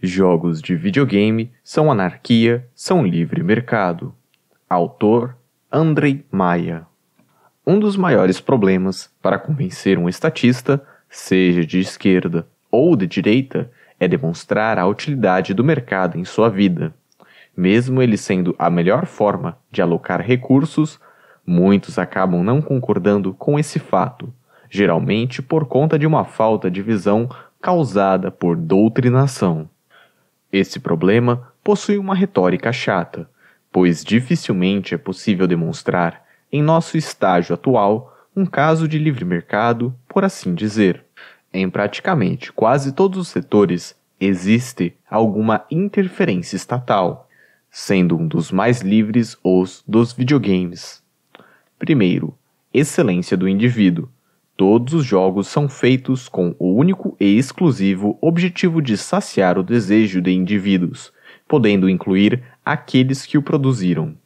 Jogos de videogame são anarquia, são livre mercado. Autor Andrei Maia. Um dos maiores problemas para convencer um estatista, seja de esquerda ou de direita, é demonstrar a utilidade do mercado em sua vida. Mesmo ele sendo a melhor forma de alocar recursos, muitos acabam não concordando com esse fato, geralmente por conta de uma falta de visão causada por doutrinação. Esse problema possui uma retórica chata, pois dificilmente é possível demonstrar, em nosso estágio atual, um caso de livre mercado, por assim dizer. Em praticamente quase todos os setores, existe alguma interferência estatal, sendo um dos mais livres os dos videogames. Primeiro, excelência do indivíduo, Todos os jogos são feitos com o único e exclusivo objetivo de saciar o desejo de indivíduos, podendo incluir aqueles que o produziram.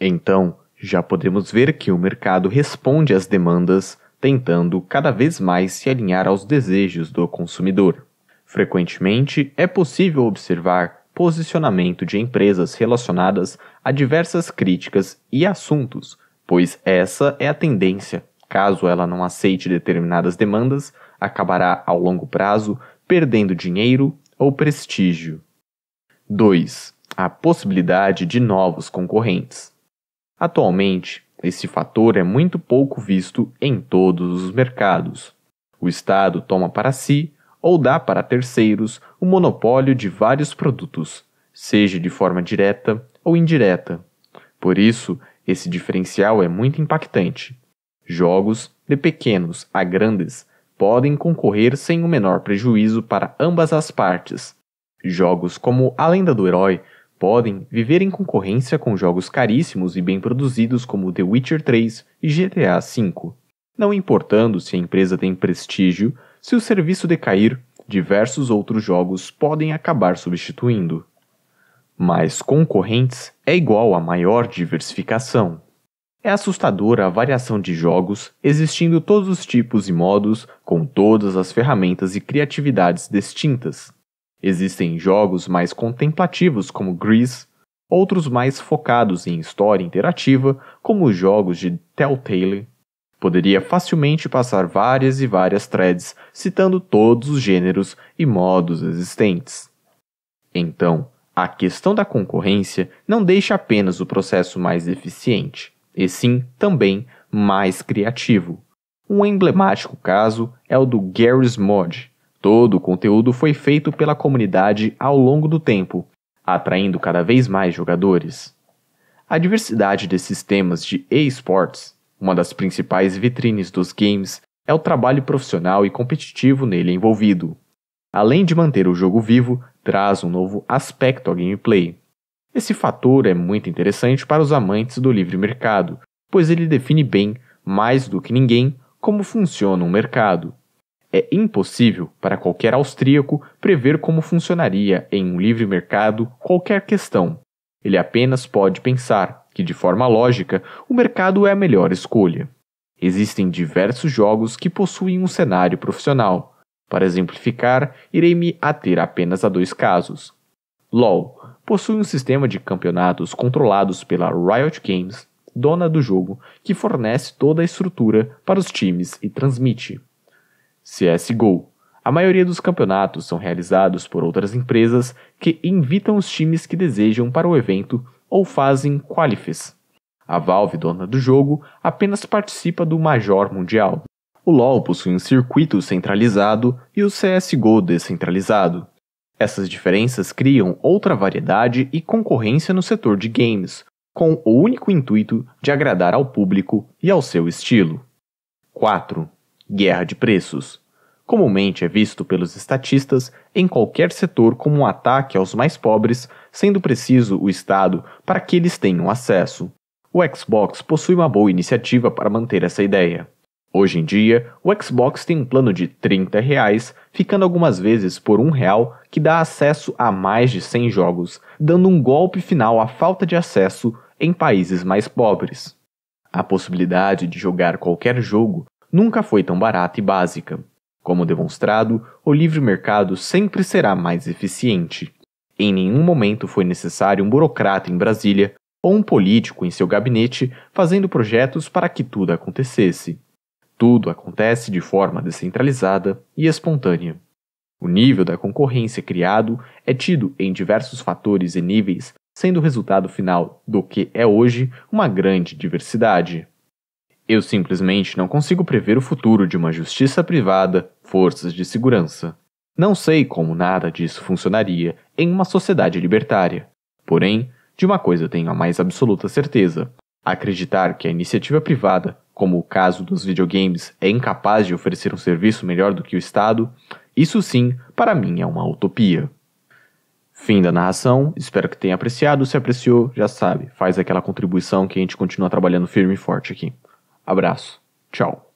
Então, já podemos ver que o mercado responde às demandas, tentando cada vez mais se alinhar aos desejos do consumidor. Frequentemente, é possível observar posicionamento de empresas relacionadas a diversas críticas e assuntos, pois essa é a tendência caso ela não aceite determinadas demandas, acabará, ao longo prazo, perdendo dinheiro ou prestígio. 2. A possibilidade de novos concorrentes. Atualmente, esse fator é muito pouco visto em todos os mercados. O Estado toma para si ou dá para terceiros o monopólio de vários produtos, seja de forma direta ou indireta. Por isso, esse diferencial é muito impactante. Jogos de pequenos a grandes podem concorrer sem o menor prejuízo para ambas as partes. Jogos como A Lenda do Herói podem viver em concorrência com jogos caríssimos e bem produzidos como The Witcher 3 e GTA V. Não importando se a empresa tem prestígio, se o serviço decair, diversos outros jogos podem acabar substituindo. Mais concorrentes é igual a maior diversificação. É assustadora a variação de jogos, existindo todos os tipos e modos, com todas as ferramentas e criatividades distintas. Existem jogos mais contemplativos, como Grease, outros mais focados em história interativa, como os jogos de Telltale. Poderia facilmente passar várias e várias threads citando todos os gêneros e modos existentes. Então, a questão da concorrência não deixa apenas o processo mais eficiente, e sim também mais criativo. Um emblemático caso é o do Garry's Mod. Todo o conteúdo foi feito pela comunidade ao longo do tempo, atraindo cada vez mais jogadores. A diversidade desses temas de esports, uma das principais vitrines dos games, é o trabalho profissional e competitivo nele envolvido. Além de manter o jogo vivo, traz um novo aspecto à gameplay. Esse fator é muito interessante para os amantes do livre mercado, pois ele define bem, mais do que ninguém, como funciona um mercado. É impossível para qualquer austríaco prever como funcionaria em um livre mercado qualquer questão. Ele apenas pode pensar que, de forma lógica, o mercado é a melhor escolha. Existem diversos jogos que possuem um cenário profissional. Para exemplificar, irei me ater apenas a dois casos. LoL possui um sistema de campeonatos controlados pela Riot Games, dona do jogo, que fornece toda a estrutura para os times e transmite. CSGO a maioria dos campeonatos são realizados por outras empresas que invitam os times que desejam para o evento ou fazem qualifies. A Valve, dona do jogo, apenas participa do Major Mundial. O LoL possui um circuito centralizado e o CSGO descentralizado. Essas diferenças criam outra variedade e concorrência no setor de games, com o único intuito de agradar ao público e ao seu estilo. 4. Guerra de preços. Comumente é visto pelos estatistas em qualquer setor como um ataque aos mais pobres, sendo preciso o Estado para que eles tenham acesso. O Xbox possui uma boa iniciativa para manter essa ideia. Hoje em dia, o Xbox tem um plano de R$ reais, ficando algumas vezes por R$ real, que dá acesso a mais de 100 jogos, dando um golpe final à falta de acesso em países mais pobres. A possibilidade de jogar qualquer jogo nunca foi tão barata e básica. Como demonstrado, o livre mercado sempre será mais eficiente. Em nenhum momento foi necessário um burocrata em Brasília ou um político em seu gabinete fazendo projetos para que tudo acontecesse. Tudo acontece de forma descentralizada e espontânea. O nível da concorrência criado é tido em diversos fatores e níveis, sendo o resultado final do que é hoje uma grande diversidade. Eu simplesmente não consigo prever o futuro de uma justiça privada, forças de segurança. Não sei como nada disso funcionaria em uma sociedade libertária. Porém, de uma coisa tenho a mais absoluta certeza: acreditar que a iniciativa privada como o caso dos videogames, é incapaz de oferecer um serviço melhor do que o Estado, isso sim, para mim, é uma utopia. Fim da narração, espero que tenha apreciado. Se apreciou, já sabe, faz aquela contribuição que a gente continua trabalhando firme e forte aqui. Abraço, tchau.